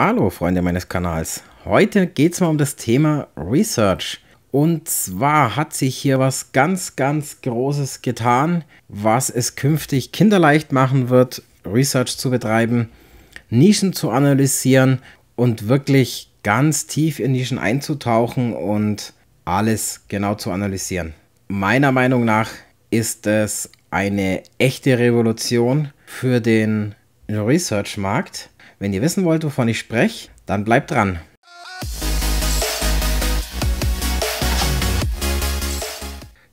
Hallo Freunde meines Kanals. Heute geht es mal um das Thema Research. Und zwar hat sich hier was ganz, ganz Großes getan, was es künftig kinderleicht machen wird, Research zu betreiben, Nischen zu analysieren und wirklich ganz tief in Nischen einzutauchen und alles genau zu analysieren. Meiner Meinung nach ist es eine echte Revolution für den Research-Markt wenn ihr wissen wollt, wovon ich spreche, dann bleibt dran.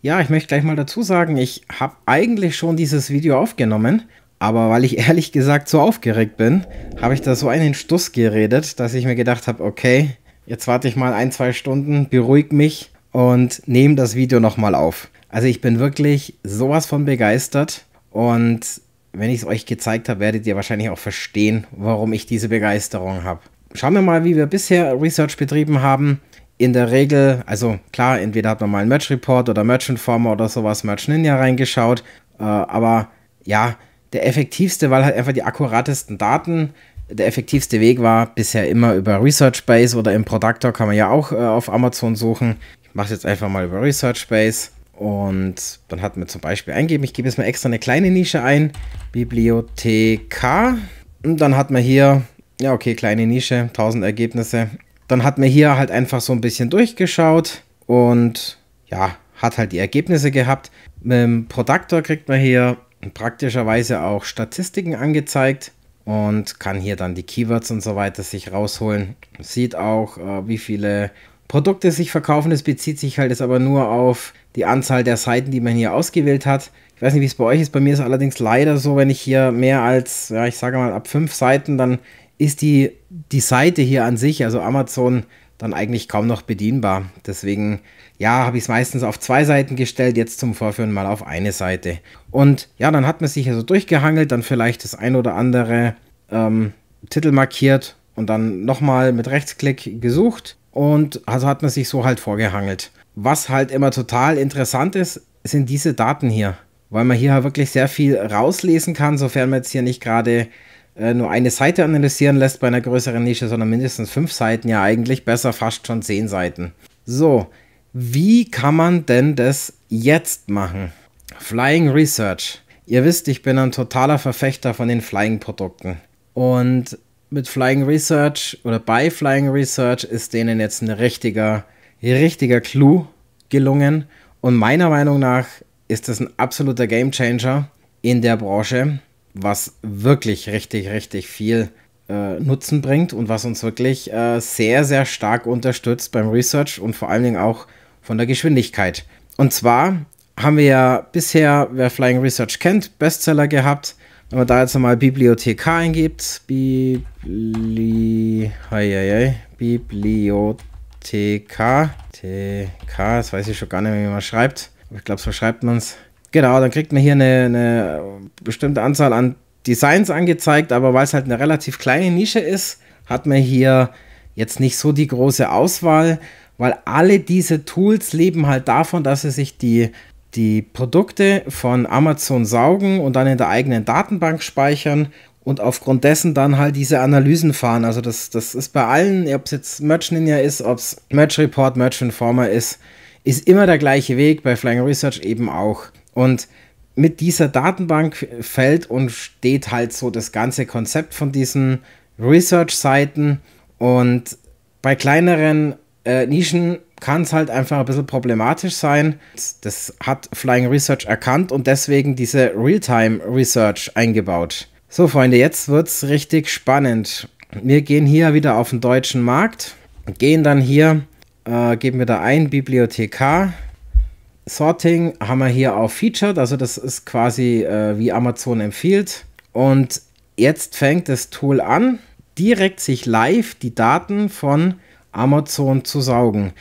Ja, ich möchte gleich mal dazu sagen, ich habe eigentlich schon dieses Video aufgenommen, aber weil ich ehrlich gesagt so aufgeregt bin, habe ich da so einen Stuss geredet, dass ich mir gedacht habe, okay, jetzt warte ich mal ein, zwei Stunden, beruhig mich und nehme das Video nochmal auf. Also ich bin wirklich sowas von begeistert und wenn ich es euch gezeigt habe, werdet ihr wahrscheinlich auch verstehen, warum ich diese Begeisterung habe. Schauen wir mal, wie wir bisher Research betrieben haben. In der Regel, also klar, entweder hat man mal einen Merch Report oder Merch Informer oder sowas, Merch Ninja reingeschaut, äh, aber ja, der effektivste, weil halt einfach die akkuratesten Daten, der effektivste Weg war bisher immer über Research Base oder im Productor kann man ja auch äh, auf Amazon suchen. Ich mache es jetzt einfach mal über Research Base und dann hat man zum Beispiel eingeben, ich gebe jetzt mal extra eine kleine Nische ein, Bibliothekar. Und dann hat man hier, ja okay, kleine Nische, 1000 Ergebnisse. Dann hat man hier halt einfach so ein bisschen durchgeschaut und ja, hat halt die Ergebnisse gehabt. Mit dem Produktor kriegt man hier praktischerweise auch Statistiken angezeigt und kann hier dann die Keywords und so weiter sich rausholen. Sieht auch, äh, wie viele Produkte sich verkaufen. Das bezieht sich halt jetzt aber nur auf die Anzahl der Seiten, die man hier ausgewählt hat. Ich weiß nicht, wie es bei euch ist. Bei mir ist es allerdings leider so, wenn ich hier mehr als, ja, ich sage mal, ab fünf Seiten, dann ist die, die Seite hier an sich, also Amazon, dann eigentlich kaum noch bedienbar. Deswegen, ja, habe ich es meistens auf zwei Seiten gestellt, jetzt zum Vorführen mal auf eine Seite. Und ja, dann hat man sich also durchgehangelt, dann vielleicht das ein oder andere ähm, Titel markiert und dann nochmal mit Rechtsklick gesucht. Und also hat man sich so halt vorgehangelt was halt immer total interessant ist, sind diese Daten hier, weil man hier halt wirklich sehr viel rauslesen kann, sofern man jetzt hier nicht gerade äh, nur eine Seite analysieren lässt bei einer größeren Nische, sondern mindestens fünf Seiten ja eigentlich, besser fast schon zehn Seiten. So, wie kann man denn das jetzt machen? Flying Research. Ihr wisst, ich bin ein totaler Verfechter von den Flying-Produkten. Und mit Flying Research oder bei Flying Research ist denen jetzt ein richtiger richtiger Clou gelungen. Und meiner Meinung nach ist das ein absoluter Game Changer in der Branche, was wirklich richtig, richtig viel äh, Nutzen bringt und was uns wirklich äh, sehr, sehr stark unterstützt beim Research und vor allen Dingen auch von der Geschwindigkeit. Und zwar haben wir ja bisher, wer Flying Research kennt, Bestseller gehabt. Wenn man da jetzt mal Bibliothek eingibt, Bibli, hei, hei, Bibliothek TK. TK, das weiß ich schon gar nicht wie man schreibt. ich glaube, so schreibt man es. Genau, dann kriegt man hier eine, eine bestimmte Anzahl an Designs angezeigt, aber weil es halt eine relativ kleine Nische ist, hat man hier jetzt nicht so die große Auswahl, weil alle diese Tools leben halt davon, dass sie sich die, die Produkte von Amazon saugen und dann in der eigenen Datenbank speichern und aufgrund dessen dann halt diese Analysen fahren. Also das, das ist bei allen, ob es jetzt Merch Ninja ist, ob es Merch Report, Merch Informer ist, ist immer der gleiche Weg, bei Flying Research eben auch. Und mit dieser Datenbank fällt und steht halt so das ganze Konzept von diesen Research-Seiten. Und bei kleineren äh, Nischen kann es halt einfach ein bisschen problematisch sein. Das hat Flying Research erkannt und deswegen diese Real-Time-Research eingebaut. So, Freunde, jetzt wird es richtig spannend. Wir gehen hier wieder auf den deutschen Markt, gehen dann hier, äh, geben wir da ein, Bibliothekar. Sorting haben wir hier auf Featured, also das ist quasi äh, wie Amazon empfiehlt. Und jetzt fängt das Tool an, direkt sich live die Daten von Amazon zu saugen.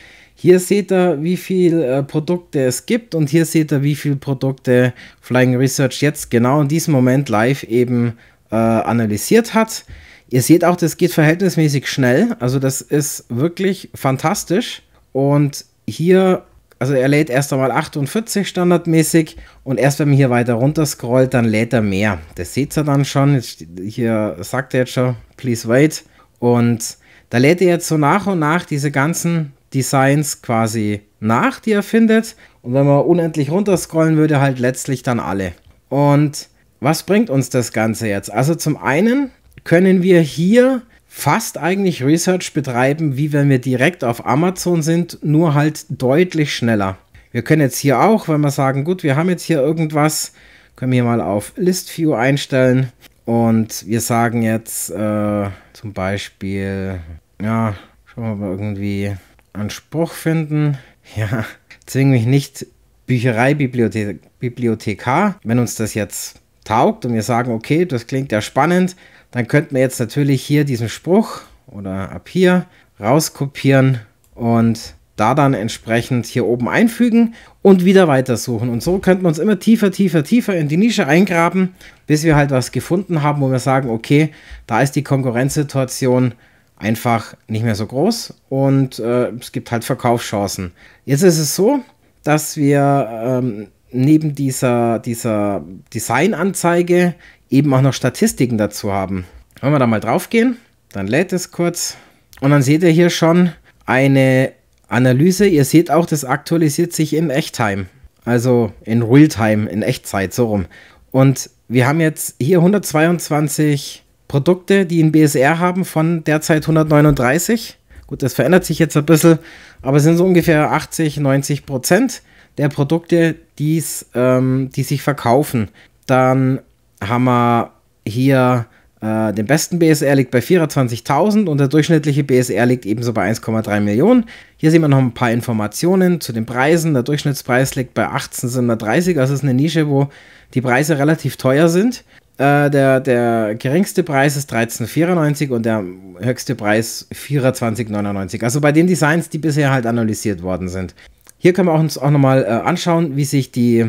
Hier seht ihr, wie viele äh, Produkte es gibt und hier seht ihr, wie viele Produkte Flying Research jetzt genau in diesem Moment live eben äh, analysiert hat. Ihr seht auch, das geht verhältnismäßig schnell. Also das ist wirklich fantastisch. Und hier, also er lädt erst einmal 48 standardmäßig und erst wenn man hier weiter runter scrollt, dann lädt er mehr. Das seht ihr dann schon. Jetzt, hier sagt er jetzt schon, please wait. Und da lädt er jetzt so nach und nach diese ganzen Designs quasi nach, die er findet. Und wenn man unendlich runterscrollen würde, halt letztlich dann alle. Und was bringt uns das Ganze jetzt? Also zum einen können wir hier fast eigentlich Research betreiben, wie wenn wir direkt auf Amazon sind, nur halt deutlich schneller. Wir können jetzt hier auch, wenn wir sagen, gut, wir haben jetzt hier irgendwas, können wir hier mal auf List View einstellen und wir sagen jetzt äh, zum Beispiel, ja, schauen wir mal irgendwie einen Spruch finden. Ja, zwing mich nicht Büchereibibliothekar, -Bibliothek wenn uns das jetzt taugt und wir sagen, okay, das klingt ja spannend, dann könnten wir jetzt natürlich hier diesen Spruch oder ab hier rauskopieren und da dann entsprechend hier oben einfügen und wieder weitersuchen. Und so könnten wir uns immer tiefer, tiefer, tiefer in die Nische eingraben, bis wir halt was gefunden haben, wo wir sagen, okay, da ist die Konkurrenzsituation einfach nicht mehr so groß und äh, es gibt halt Verkaufschancen. Jetzt ist es so, dass wir ähm, neben dieser, dieser Designanzeige eben auch noch Statistiken dazu haben. Wenn wir da mal drauf gehen, dann lädt es kurz und dann seht ihr hier schon eine Analyse. Ihr seht auch, das aktualisiert sich in Echttime, also in Realtime, in Echtzeit, so rum. Und wir haben jetzt hier 122 Produkte, die einen BSR haben von derzeit 139. Gut, das verändert sich jetzt ein bisschen, aber es sind so ungefähr 80, 90 Prozent der Produkte, die's, ähm, die sich verkaufen. Dann haben wir hier äh, den besten BSR liegt bei 24.000 und der durchschnittliche BSR liegt ebenso bei 1,3 Millionen. Hier sehen wir noch ein paar Informationen zu den Preisen. Der Durchschnittspreis liegt bei 18,30. Also es ist eine Nische, wo die Preise relativ teuer sind. Äh, der, der geringste Preis ist 13,94 und der höchste Preis 24,99. Also bei den Designs, die bisher halt analysiert worden sind. Hier können wir uns auch nochmal äh, anschauen, wie sich die,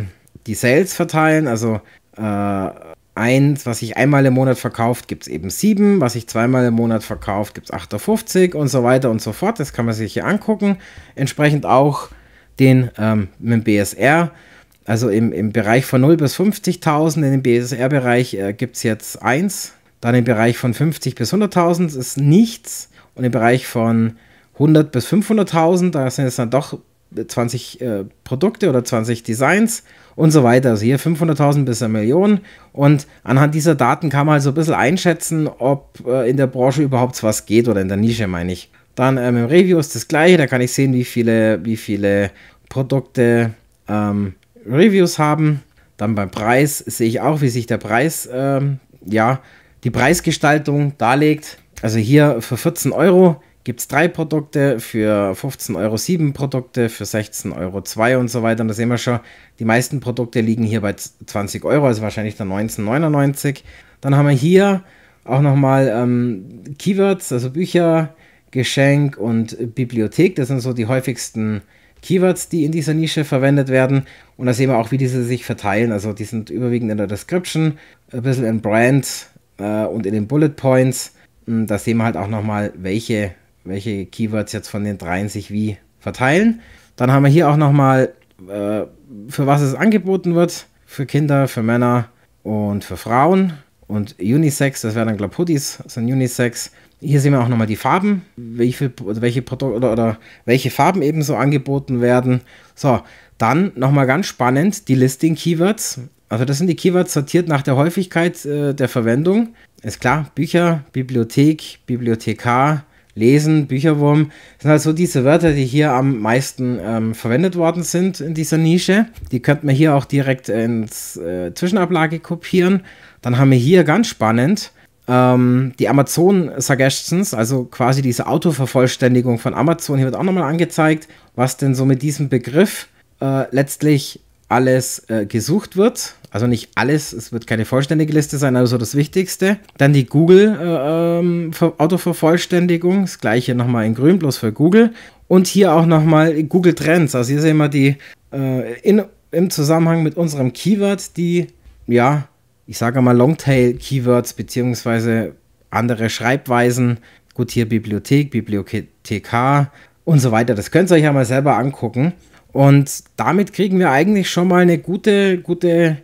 die Sales verteilen. Also äh, eins, was ich einmal im Monat verkauft, gibt es eben sieben. Was ich zweimal im Monat verkauft, gibt es 8,50 und so weiter und so fort. Das kann man sich hier angucken. Entsprechend auch den ähm, mit dem BSR. Also im, im Bereich von 0 bis 50.000, in dem BSR-Bereich äh, gibt es jetzt 1. Dann im Bereich von 50 bis 100.000 ist nichts. Und im Bereich von 100 bis 500.000, da sind es dann doch 20 äh, Produkte oder 20 Designs und so weiter. Also hier 500.000 bis eine Million. Und anhand dieser Daten kann man halt so ein bisschen einschätzen, ob äh, in der Branche überhaupt was geht oder in der Nische, meine ich. Dann ähm, im Review ist das gleiche, da kann ich sehen, wie viele, wie viele Produkte ähm, Reviews haben. Dann beim Preis sehe ich auch, wie sich der Preis, ähm, ja, die Preisgestaltung darlegt. Also hier für 14 Euro gibt es drei Produkte, für 15 Euro sieben Produkte, für 16 Euro zwei und so weiter. Und da sehen wir schon, die meisten Produkte liegen hier bei 20 Euro, also wahrscheinlich dann 19,99. Dann haben wir hier auch nochmal ähm, Keywords, also Bücher, Geschenk und Bibliothek. Das sind so die häufigsten äh, Keywords, die in dieser Nische verwendet werden. Und da sehen wir auch, wie diese sich verteilen. Also die sind überwiegend in der Description, ein bisschen in Brand äh, und in den Bullet Points. Und hm, da sehen wir halt auch nochmal, welche, welche Keywords jetzt von den dreien sich wie verteilen. Dann haben wir hier auch nochmal, äh, für was es angeboten wird. Für Kinder, für Männer und für Frauen. Und Unisex, das wäre dann, glaube ich, Hoodies, sind Unisex. Hier sehen wir auch nochmal die Farben, welche, welche Produkte oder, oder welche Farben eben so angeboten werden. So, dann nochmal ganz spannend, die Listing-Keywords. Also das sind die Keywords sortiert nach der Häufigkeit äh, der Verwendung. Ist klar, Bücher, Bibliothek, Bibliothekar, Lesen, Bücherwurm, sind halt so diese Wörter, die hier am meisten ähm, verwendet worden sind in dieser Nische. Die könnte man hier auch direkt ins äh, Zwischenablage kopieren dann haben wir hier ganz spannend ähm, die Amazon Suggestions, also quasi diese Autovervollständigung von Amazon. Hier wird auch nochmal angezeigt, was denn so mit diesem Begriff äh, letztlich alles äh, gesucht wird. Also nicht alles, es wird keine vollständige Liste sein, also das Wichtigste. Dann die Google äh, ähm, Autovervollständigung, das gleiche nochmal in grün, bloß für Google. Und hier auch nochmal Google Trends. Also hier sehen wir die äh, in, im Zusammenhang mit unserem Keyword, die ja ich sage mal, Longtail-Keywords beziehungsweise andere Schreibweisen. Gut, hier Bibliothek, Bibliothekar und so weiter. Das könnt ihr euch ja mal selber angucken. Und damit kriegen wir eigentlich schon mal eine gute, gute,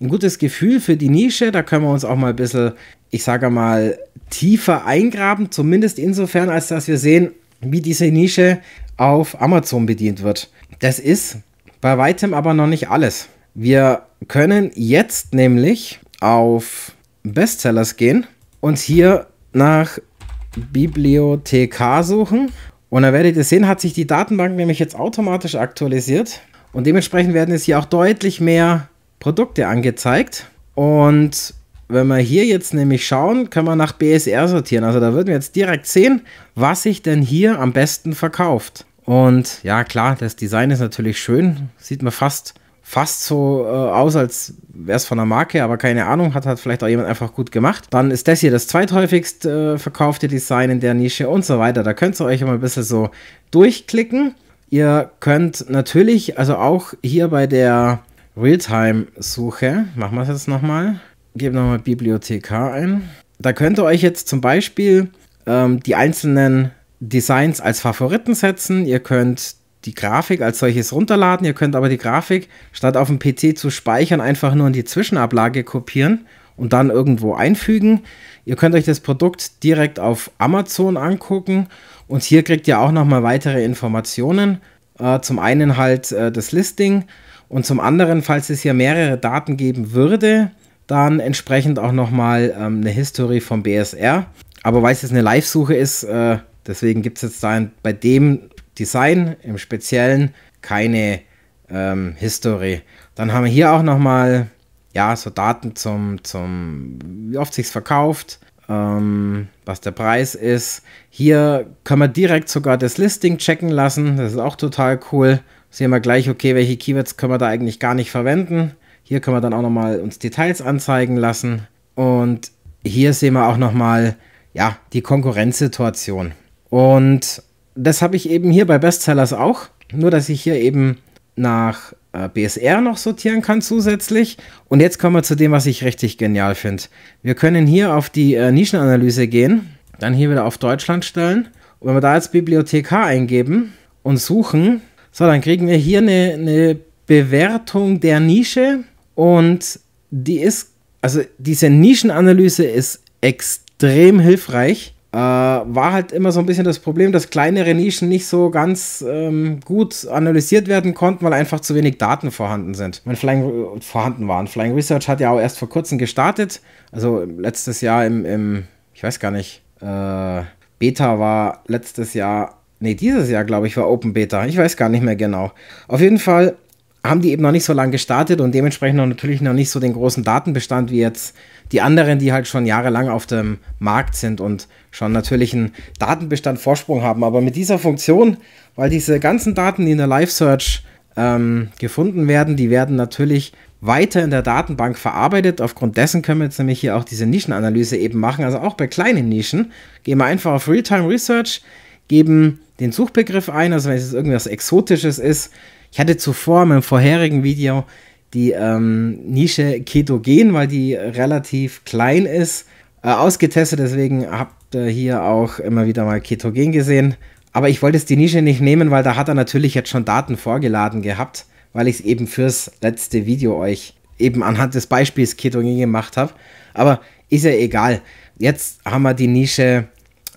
ein gutes Gefühl für die Nische. Da können wir uns auch mal ein bisschen, ich sage mal, tiefer eingraben. Zumindest insofern, als dass wir sehen, wie diese Nische auf Amazon bedient wird. Das ist bei weitem aber noch nicht alles. Wir können jetzt nämlich auf Bestsellers gehen und hier nach Bibliothek suchen. Und da werdet ihr sehen, hat sich die Datenbank nämlich jetzt automatisch aktualisiert. Und dementsprechend werden jetzt hier auch deutlich mehr Produkte angezeigt. Und wenn wir hier jetzt nämlich schauen, können wir nach BSR sortieren. Also da würden wir jetzt direkt sehen, was sich denn hier am besten verkauft. Und ja, klar, das Design ist natürlich schön. Sieht man fast fast so äh, aus, als wäre es von der Marke, aber keine Ahnung, hat halt vielleicht auch jemand einfach gut gemacht. Dann ist das hier das zweithäufigst äh, verkaufte Design in der Nische und so weiter. Da könnt ihr euch immer ein bisschen so durchklicken. Ihr könnt natürlich, also auch hier bei der Realtime-Suche, machen wir es jetzt nochmal, geben nochmal Bibliothek ein. Da könnt ihr euch jetzt zum Beispiel ähm, die einzelnen Designs als Favoriten setzen. Ihr könnt die Grafik als solches runterladen. Ihr könnt aber die Grafik, statt auf dem PC zu speichern, einfach nur in die Zwischenablage kopieren und dann irgendwo einfügen. Ihr könnt euch das Produkt direkt auf Amazon angucken und hier kriegt ihr auch nochmal weitere Informationen. Äh, zum einen halt äh, das Listing und zum anderen, falls es hier mehrere Daten geben würde, dann entsprechend auch nochmal ähm, eine History vom BSR. Aber weil es jetzt eine Live-Suche ist, äh, deswegen gibt es jetzt da bei dem Design im Speziellen, keine ähm, History. Dann haben wir hier auch nochmal ja, so Daten zum, zum wie oft sich's verkauft, ähm, was der Preis ist. Hier kann man direkt sogar das Listing checken lassen. Das ist auch total cool. Sehen wir gleich, okay, welche Keywords können wir da eigentlich gar nicht verwenden. Hier können wir dann auch nochmal uns Details anzeigen lassen. Und hier sehen wir auch nochmal, ja, die Konkurrenzsituation. Und das habe ich eben hier bei Bestsellers auch, nur dass ich hier eben nach äh, BSR noch sortieren kann zusätzlich. Und jetzt kommen wir zu dem, was ich richtig genial finde. Wir können hier auf die äh, Nischenanalyse gehen, dann hier wieder auf Deutschland stellen. Und wenn wir da jetzt Bibliothek H eingeben und suchen, so, dann kriegen wir hier eine, eine Bewertung der Nische und die ist, also diese Nischenanalyse ist extrem hilfreich äh, war halt immer so ein bisschen das Problem, dass kleinere Nischen nicht so ganz ähm, gut analysiert werden konnten, weil einfach zu wenig Daten vorhanden sind. Wenn Flying vorhanden waren. Flying Research hat ja auch erst vor kurzem gestartet, also letztes Jahr im, im ich weiß gar nicht, äh, Beta war letztes Jahr, nee, dieses Jahr glaube ich war Open Beta, ich weiß gar nicht mehr genau. Auf jeden Fall haben die eben noch nicht so lange gestartet und dementsprechend noch natürlich noch nicht so den großen Datenbestand wie jetzt die anderen, die halt schon jahrelang auf dem Markt sind und schon natürlich einen Datenbestand Vorsprung haben. Aber mit dieser Funktion, weil diese ganzen Daten, die in der Live-Search ähm, gefunden werden, die werden natürlich weiter in der Datenbank verarbeitet. Aufgrund dessen können wir jetzt nämlich hier auch diese Nischenanalyse eben machen, also auch bei kleinen Nischen. Gehen wir einfach auf Realtime Research, geben den Suchbegriff ein, also wenn es irgendwas Exotisches ist, ich hatte zuvor in meinem vorherigen Video die ähm, Nische Ketogen, weil die relativ klein ist, äh, ausgetestet. Deswegen habt ihr hier auch immer wieder mal Ketogen gesehen. Aber ich wollte jetzt die Nische nicht nehmen, weil da hat er natürlich jetzt schon Daten vorgeladen gehabt, weil ich es eben fürs letzte Video euch eben anhand des Beispiels Ketogen gemacht habe. Aber ist ja egal. Jetzt haben wir die Nische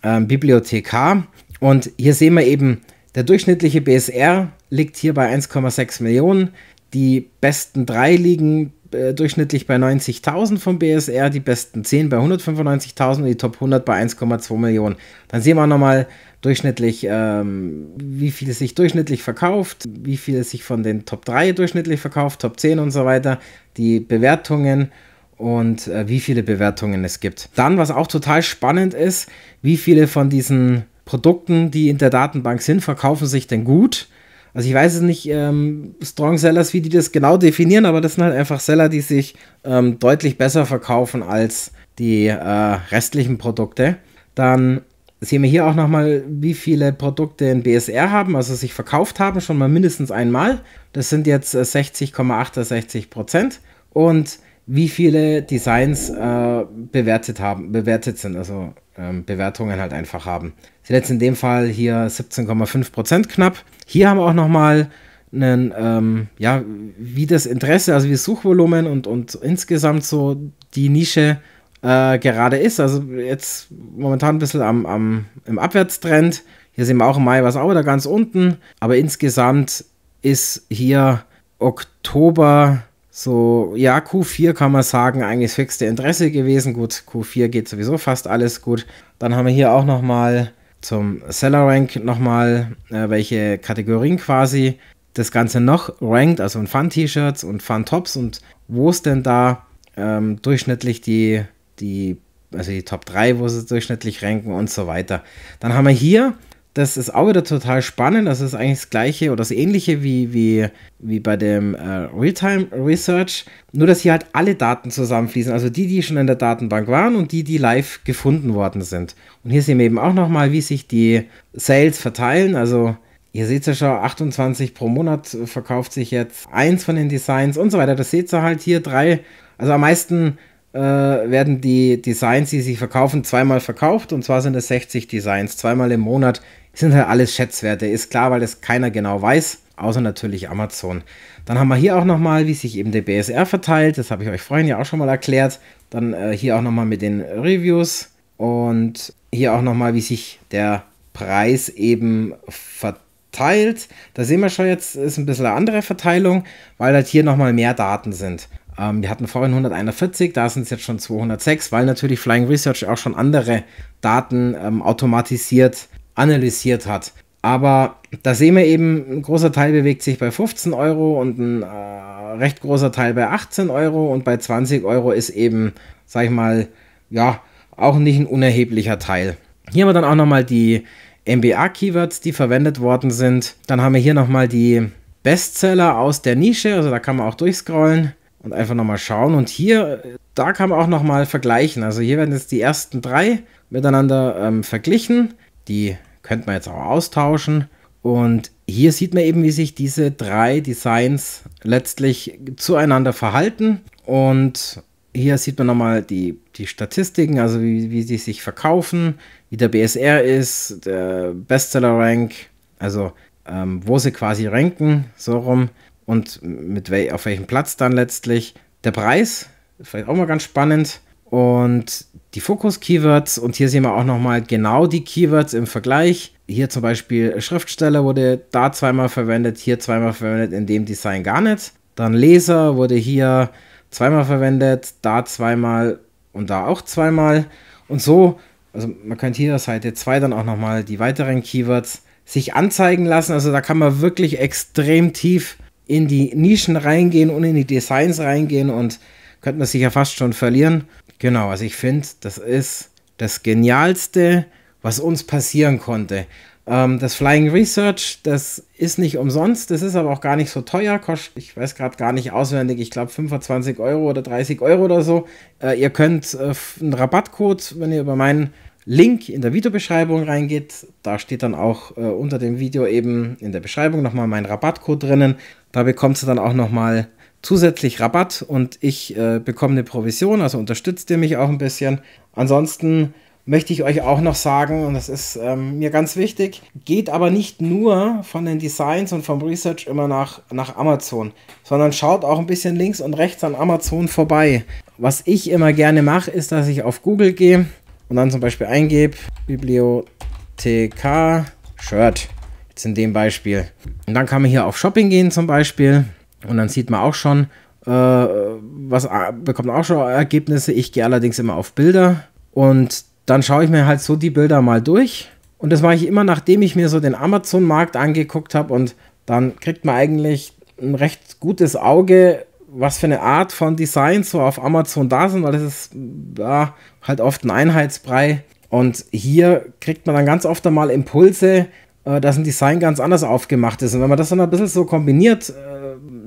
ähm, Bibliothekar und hier sehen wir eben, der durchschnittliche BSR liegt hier bei 1,6 Millionen. Die besten drei liegen äh, durchschnittlich bei 90.000 vom BSR, die besten 10 bei 195.000 und die Top 100 bei 1,2 Millionen. Dann sehen wir nochmal durchschnittlich, ähm, wie viel es sich durchschnittlich verkauft, wie viel es sich von den Top 3 durchschnittlich verkauft, Top 10 und so weiter, die Bewertungen und äh, wie viele Bewertungen es gibt. Dann, was auch total spannend ist, wie viele von diesen Produkten, die in der Datenbank sind, verkaufen sich denn gut also ich weiß es nicht, ähm, Strong Sellers, wie die das genau definieren, aber das sind halt einfach Seller, die sich ähm, deutlich besser verkaufen als die äh, restlichen Produkte. Dann sehen wir hier auch nochmal, wie viele Produkte in BSR haben, also sich verkauft haben, schon mal mindestens einmal. Das sind jetzt 60,68 äh, Prozent. Und wie viele Designs äh, bewertet haben, bewertet sind, also ähm, Bewertungen halt einfach haben. Sie jetzt in dem Fall hier 17,5% knapp. Hier haben wir auch nochmal einen, ähm, ja, wie das Interesse, also wie das Suchvolumen und, und insgesamt so die Nische äh, gerade ist. Also jetzt momentan ein bisschen am, am, im Abwärtstrend. Hier sehen wir auch im Mai was auch da ganz unten. Aber insgesamt ist hier Oktober so, ja, Q4 kann man sagen, eigentlich das höchste Interesse gewesen. Gut, Q4 geht sowieso fast alles gut. Dann haben wir hier auch nochmal zum Seller Rank nochmal, äh, welche Kategorien quasi das Ganze noch rankt, also in Fun-T-Shirts und Fun-Tops und wo es denn da ähm, durchschnittlich die, die, also die Top 3, wo sie durchschnittlich ranken und so weiter. Dann haben wir hier das ist auch wieder total spannend. Das ist eigentlich das gleiche oder das ähnliche wie, wie, wie bei dem äh, Realtime Research. Nur, dass hier halt alle Daten zusammenfließen. Also die, die schon in der Datenbank waren und die, die live gefunden worden sind. Und hier sehen wir eben auch nochmal, wie sich die Sales verteilen. Also ihr seht ja schon, 28 pro Monat verkauft sich jetzt eins von den Designs und so weiter. Das seht ihr halt hier drei. Also am meisten äh, werden die Designs, die sich verkaufen, zweimal verkauft. Und zwar sind es 60 Designs. Zweimal im Monat sind halt alles Schätzwerte. Ist klar, weil das keiner genau weiß, außer natürlich Amazon. Dann haben wir hier auch nochmal, wie sich eben der BSR verteilt. Das habe ich euch vorhin ja auch schon mal erklärt. Dann äh, hier auch nochmal mit den Reviews und hier auch nochmal, wie sich der Preis eben verteilt. Da sehen wir schon jetzt, ist ein bisschen eine andere Verteilung, weil halt hier nochmal mehr Daten sind. Ähm, wir hatten vorhin 141, da sind es jetzt schon 206, weil natürlich Flying Research auch schon andere Daten ähm, automatisiert analysiert hat. Aber da sehen wir eben, ein großer Teil bewegt sich bei 15 Euro und ein äh, recht großer Teil bei 18 Euro und bei 20 Euro ist eben, sag ich mal, ja, auch nicht ein unerheblicher Teil. Hier haben wir dann auch nochmal die MBA-Keywords, die verwendet worden sind. Dann haben wir hier nochmal die Bestseller aus der Nische, also da kann man auch durchscrollen und einfach nochmal schauen. Und hier, da kann man auch nochmal vergleichen. Also hier werden jetzt die ersten drei miteinander ähm, verglichen. Die könnte man jetzt auch austauschen. Und hier sieht man eben, wie sich diese drei Designs letztlich zueinander verhalten. Und hier sieht man nochmal die, die Statistiken, also wie, wie sie sich verkaufen, wie der BSR ist, der Bestseller-Rank, also ähm, wo sie quasi ranken, so rum und mit wel auf welchem Platz dann letztlich. Der Preis, vielleicht auch mal ganz spannend, und die Fokus-Keywords. Und hier sehen wir auch nochmal genau die Keywords im Vergleich. Hier zum Beispiel Schriftsteller wurde da zweimal verwendet, hier zweimal verwendet, in dem Design gar nicht. Dann Leser wurde hier zweimal verwendet, da zweimal und da auch zweimal. Und so, also man könnte hier Seite 2 dann auch nochmal die weiteren Keywords sich anzeigen lassen. Also da kann man wirklich extrem tief in die Nischen reingehen und in die Designs reingehen und könnte man sich ja fast schon verlieren. Genau, also ich finde, das ist das Genialste, was uns passieren konnte. Ähm, das Flying Research, das ist nicht umsonst, das ist aber auch gar nicht so teuer, kostet, ich weiß gerade gar nicht auswendig, ich glaube 25 Euro oder 30 Euro oder so. Äh, ihr könnt äh, einen Rabattcode, wenn ihr über meinen Link in der Videobeschreibung reingeht, da steht dann auch äh, unter dem Video eben in der Beschreibung nochmal mein Rabattcode drinnen. Da bekommt ihr dann auch nochmal zusätzlich Rabatt und ich äh, bekomme eine Provision, also unterstützt ihr mich auch ein bisschen. Ansonsten möchte ich euch auch noch sagen, und das ist ähm, mir ganz wichtig, geht aber nicht nur von den Designs und vom Research immer nach, nach Amazon, sondern schaut auch ein bisschen links und rechts an Amazon vorbei. Was ich immer gerne mache, ist, dass ich auf Google gehe und dann zum Beispiel eingebe Bibliothekar Shirt. Jetzt in dem Beispiel. Und dann kann man hier auf Shopping gehen zum Beispiel. Und dann sieht man auch schon, äh, was äh, bekommt auch schon Ergebnisse. Ich gehe allerdings immer auf Bilder und dann schaue ich mir halt so die Bilder mal durch. Und das mache ich immer, nachdem ich mir so den Amazon-Markt angeguckt habe. Und dann kriegt man eigentlich ein recht gutes Auge, was für eine Art von Design so auf Amazon da sind, weil das ist ja, äh, halt oft ein Einheitsbrei. Und hier kriegt man dann ganz oft einmal Impulse, äh, dass ein Design ganz anders aufgemacht ist. Und wenn man das dann ein bisschen so kombiniert,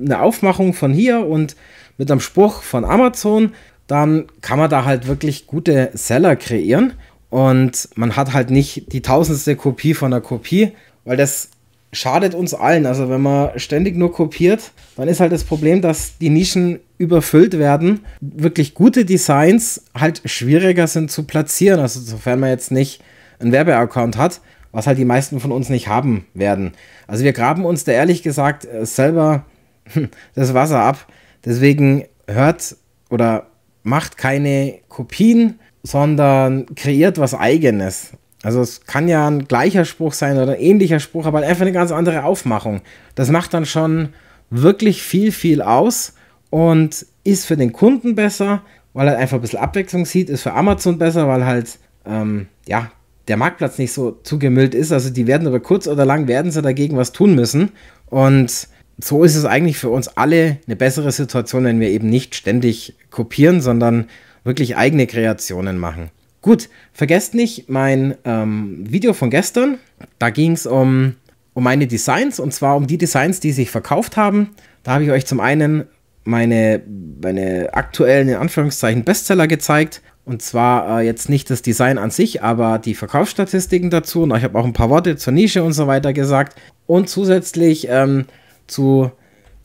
eine Aufmachung von hier und mit einem Spruch von Amazon, dann kann man da halt wirklich gute Seller kreieren und man hat halt nicht die tausendste Kopie von einer Kopie, weil das schadet uns allen. Also wenn man ständig nur kopiert, dann ist halt das Problem, dass die Nischen überfüllt werden. Wirklich gute Designs halt schwieriger sind zu platzieren, also sofern man jetzt nicht einen Werbeaccount hat, was halt die meisten von uns nicht haben werden. Also wir graben uns da ehrlich gesagt äh, selber das Wasser ab. Deswegen hört oder macht keine Kopien, sondern kreiert was eigenes. Also es kann ja ein gleicher Spruch sein oder ein ähnlicher Spruch, aber einfach eine ganz andere Aufmachung. Das macht dann schon wirklich viel, viel aus und ist für den Kunden besser, weil er einfach ein bisschen Abwechslung sieht, ist für Amazon besser, weil halt, ähm, ja, der Marktplatz nicht so zugemüllt ist. Also die werden aber kurz oder lang werden sie dagegen was tun müssen. Und so ist es eigentlich für uns alle eine bessere Situation, wenn wir eben nicht ständig kopieren, sondern wirklich eigene Kreationen machen. Gut, vergesst nicht mein ähm, Video von gestern. Da ging es um, um meine Designs und zwar um die Designs, die sich verkauft haben. Da habe ich euch zum einen meine, meine aktuellen, in Anführungszeichen, Bestseller gezeigt. Und zwar äh, jetzt nicht das Design an sich, aber die Verkaufsstatistiken dazu. Und ich habe auch ein paar Worte zur Nische und so weiter gesagt. Und zusätzlich ähm, zu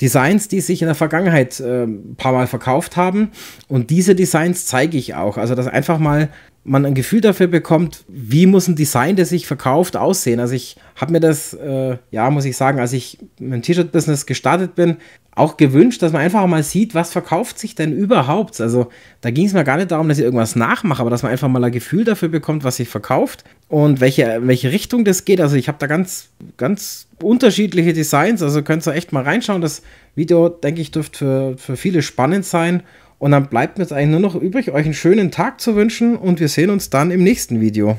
Designs, die sich in der Vergangenheit äh, ein paar Mal verkauft haben. Und diese Designs zeige ich auch. Also, dass einfach mal man ein Gefühl dafür bekommt, wie muss ein Design, das sich verkauft, aussehen. Also ich habe mir das, äh, ja, muss ich sagen, als ich mein T-Shirt-Business gestartet bin, auch gewünscht, dass man einfach mal sieht, was verkauft sich denn überhaupt. Also da ging es mir gar nicht darum, dass ich irgendwas nachmache, aber dass man einfach mal ein Gefühl dafür bekommt, was sich verkauft und welche, welche Richtung das geht. Also ich habe da ganz, ganz unterschiedliche Designs, also könnt ihr echt mal reinschauen. Das Video, denke ich, dürfte für, für viele spannend sein. Und dann bleibt mir jetzt eigentlich nur noch übrig, euch einen schönen Tag zu wünschen und wir sehen uns dann im nächsten Video.